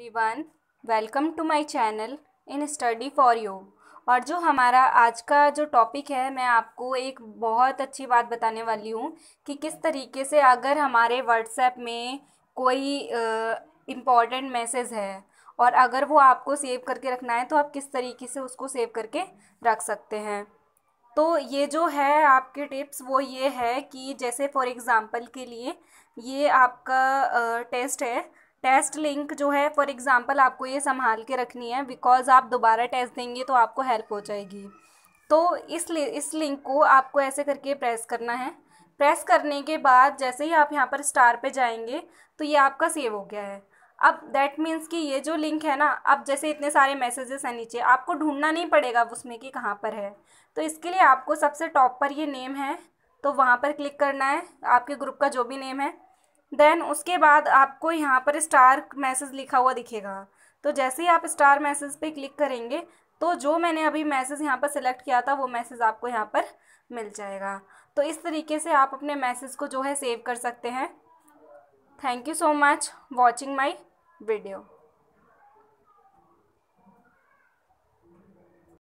everyone welcome to my channel in study for you और जो हमारा आज का जो टॉपिक है मैं आपको एक बहुत अच्छी बात बताने वाली हूँ कि किस तरीके से अगर हमारे व्हाट्सएप में कोई इम्पॉर्टेंट uh, मैसेज है और अगर वो आपको सेव करके रखना है तो आप किस तरीके से उसको सेव करके रख सकते हैं तो ये जो है आपके टिप्स वो ये है कि जैसे फॉर एग्ज़ाम्पल के लिए ये आपका टेस्ट है टेस्ट लिंक जो है फॉर एग्ज़ाम्पल आपको ये संभाल के रखनी है बिकॉज आप दोबारा टेस्ट देंगे तो आपको हेल्प हो जाएगी तो इस इस लिंक को आपको ऐसे करके प्रेस करना है प्रेस करने के बाद जैसे ही आप यहाँ पर स्टार पे जाएंगे तो ये आपका सेव हो गया है अब दैट मीन्स कि ये जो लिंक है ना अब जैसे इतने सारे मैसेजेस हैं नीचे आपको ढूंढना नहीं पड़ेगा उसमें कि कहाँ पर है तो इसके लिए आपको सबसे टॉप पर ये नेम है तो वहाँ पर क्लिक करना है आपके ग्रुप का जो भी नेम है देन उसके बाद आपको यहाँ पर स्टार मैसेज लिखा हुआ दिखेगा तो जैसे ही आप स्टार मैसेज पे क्लिक करेंगे तो जो मैंने अभी मैसेज यहाँ पर सेलेक्ट किया था वो मैसेज आपको यहाँ पर मिल जाएगा तो इस तरीके से आप अपने मैसेज को जो है सेव कर सकते हैं thank you so much watching my video